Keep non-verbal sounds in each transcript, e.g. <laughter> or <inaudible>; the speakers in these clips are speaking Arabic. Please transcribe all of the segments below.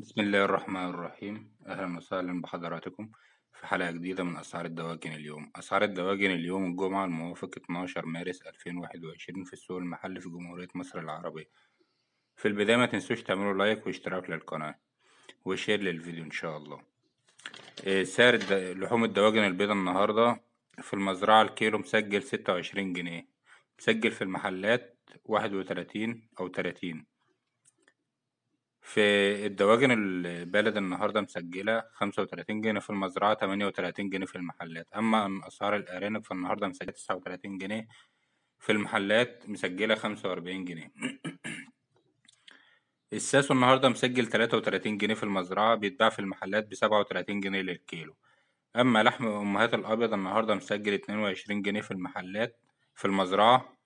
بسم الله الرحمن الرحيم أهلا وسهلا بحضراتكم في حلقة جديدة من أسعار الدواجن اليوم أسعار الدواجن اليوم الجمعة الموافق 12 مارس 2021 في السوق المحلي في جمهورية مصر العربية في البداية ما تنسوش تعملوا لايك واشتراك للقناة وشير للفيديو إن شاء الله آه، سعر لحوم الدواجن البيضاء النهاردة في المزرعة الكيلو مسجل ستة وعشرين جنيه مسجل في المحلات واحد وتلاتين أو تلاتين في الدواجن البلد النهاردة مسجلة 35 جنيه في المزرعة 38 جنيه في المحلات أما أسعار الأرانب فالنهاردة مسجلة 39 جنيه في المحلات مسجلة 45 جنيه <clears throat> الساسو النهاردة مسجل 33 جنيه في المزرعة بيتباع في المحلات بسبعة وتلاتين جنيه للكيلو أما لحم أمهات الأبيض النهاردة مسجل اتنين وعشرين جنيه في المحلات في المزرعة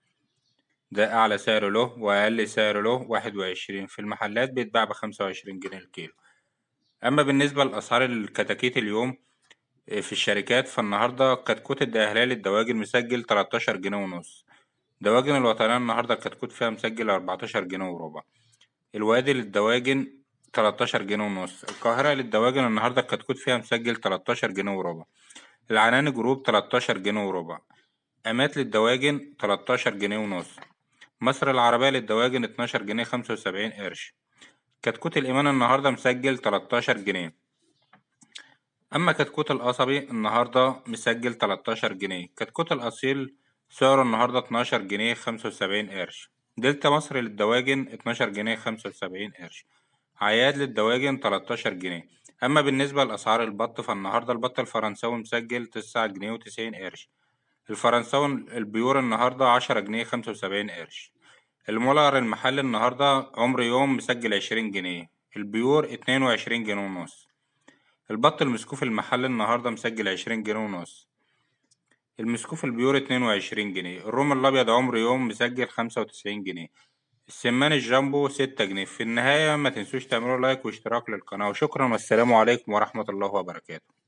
ده أعلى سعر له وأقل سعر له واحد وعشرين في المحلات بيتباع بخمسة وعشرين جنيه الكيلو أما بالنسبة لأسعار الكتاكيت اليوم آه، في الشركات فالنهاردة كتكوت الدهلال الدواجن مسجل تلتاشر جنيه ونص دواجن الوطنية النهاردة الكتكوت فيها مسجل أربعتاشر جنيه وربع الوادي للدواجن تلتاشر جنيه ونص القاهرة للدواجن النهاردة الكتكوت فيها مسجل تلتاشر جنيه وربع العنان جروب تلتاشر جنيه وربع أمات للدواجن تلتاشر جنيه ونص مصر العربية للدواجن 12 جنيه 75 قرش كتكوت الإيمان النهاردة مسجل 13 جنيه أما كتكوت القصبي النهاردة مسجل 13 جنيه كتكوت الأصيل سعره النهاردة 12 جنيه 75 قرش دلتا مصر للدواجن 12 جنيه 75 قرش عياد للدواجن 13 جنيه أما بالنسبة لأسعار البط فالنهاردة البط الفرنساوي مسجل 9 جنيه و90 قرش الفرنساون البيور النهاردة عشرة جنيه خمسة وسبعين قرش المولر المحل النهاردة عمر يوم مسجل عشرين جنيه البيور اتنين وعشرين جنيه ونص البط المسكوف المحل النهاردة مسجل عشرين جنيه ونص المسكوف البيور اتنين وعشرين جنيه الروم الأبيض عمر يوم مسجل خمسة وتسعين جنيه السمان الجامبو ستة جنيه في النهاية ما تنسوش تعملوا لايك واشتراك للقناة وشكرا والسلام عليكم ورحمة الله وبركاته